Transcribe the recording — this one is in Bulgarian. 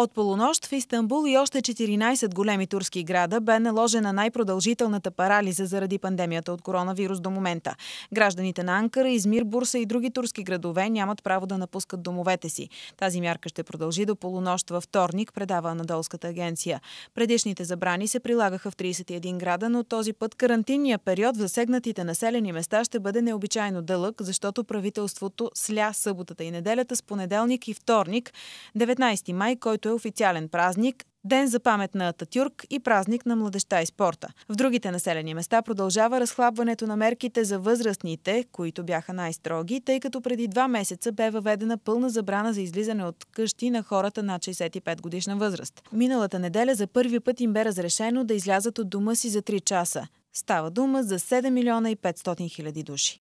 От полунощ в Истанбул и още 14 големи турски града бе наложена най-продължителната парализа заради пандемията от коронавирус до момента. Гражданите на Анкара, Измир, Бурса и други турски градове нямат право да напускат домовете си. Тази мярка ще продължи до полунощ във вторник, предава Анадолската агенция. Предишните забрани се прилагаха в 31 града, но този път карантинния период в засегнатите населени места ще бъде необичайно дълъг, защото правителството сля съботата и неделята с понеделник и вторник, 19 май, който е официален празник, Ден за памет на Ататюрк и празник на младеща и спорта. В другите населени места продължава разхлабването на мерките за възрастните, които бяха най-строги, тъй като преди два месеца бе въведена пълна забрана за излизане от къщи на хората над 65 годишна възраст. Миналата неделя за първи път им бе разрешено да излязат от дома си за 3 часа. Става дума за 7 милиона и 500 хиляди души.